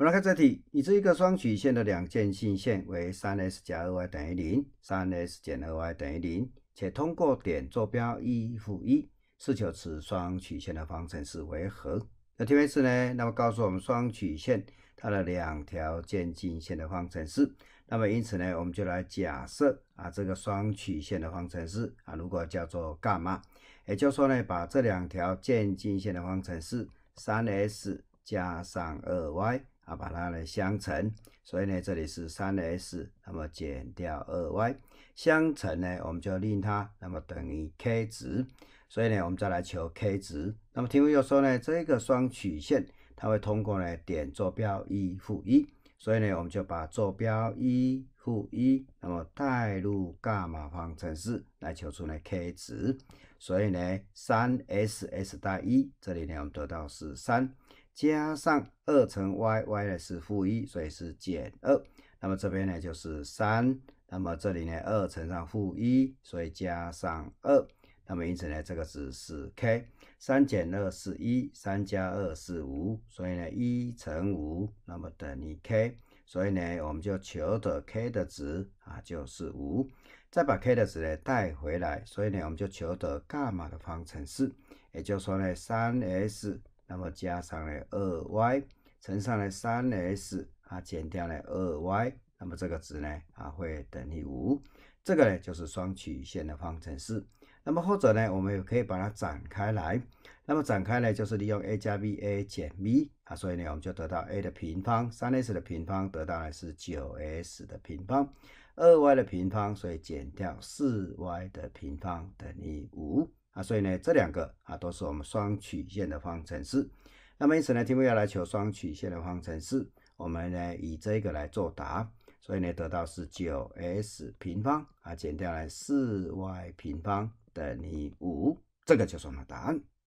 我们来看这题，已知一个双曲线的两渐近线为三 s 加二 y 等于零，三 s 减二 y 等于零，且通过点坐标一负一，是求此双曲线的方程式为何？那题目是呢？那么告诉我们双曲线它的两条渐近线的方程式，那么因此呢，我们就来假设啊，这个双曲线的方程式啊，如果叫做伽马，也就是说呢，把这两条渐近线的方程式三 s 加上二 y 啊，把它来相乘，所以呢，这里是三 s，那么减掉二 y，相乘呢，我们就令它那么等于 k 值，所以呢，我们再来求 k 值。那么题目又说呢，这个双曲线它会通过呢点坐标一负一。所以呢，我们就把坐标一负一，那么代入伽马方程式来求出来 k 值。所以呢，三 s s 大一，这里呢我们得到是三，加上二乘 y y 呢是负一，所以是减二。那么这边呢就是三，那么这里呢二乘上负一，所以加上二。那么因此呢，这个值是 k，三减二是一，三加二是五，所以呢一乘五，那么等于 k，所以呢我们就求得 k 的值啊就是五，再把 k 的值呢带回来，所以呢我们就求得伽马的方程式，也就是说呢三 s 那么加上呢二 y 乘上呢三 s 啊减掉了二 y，那么这个值呢啊会等于五，这个呢就是双曲线的方程式。那么或者呢，我们也可以把它展开来。那么展开呢，就是利用 a 加 b，a 减 b 啊，所以呢，我们就得到 a 的平方，3s 的平方得到呢是 9s 的平方，2y 的平方，所以减掉 4y 的平方等于5啊。所以呢，这两个啊都是我们双曲线的方程式。那么因此呢，题目要来求双曲线的方程式，我们呢以这个来作答，所以呢得到是 9s 平方啊减掉了 4y 平方。等于五，这个就是我们的答案。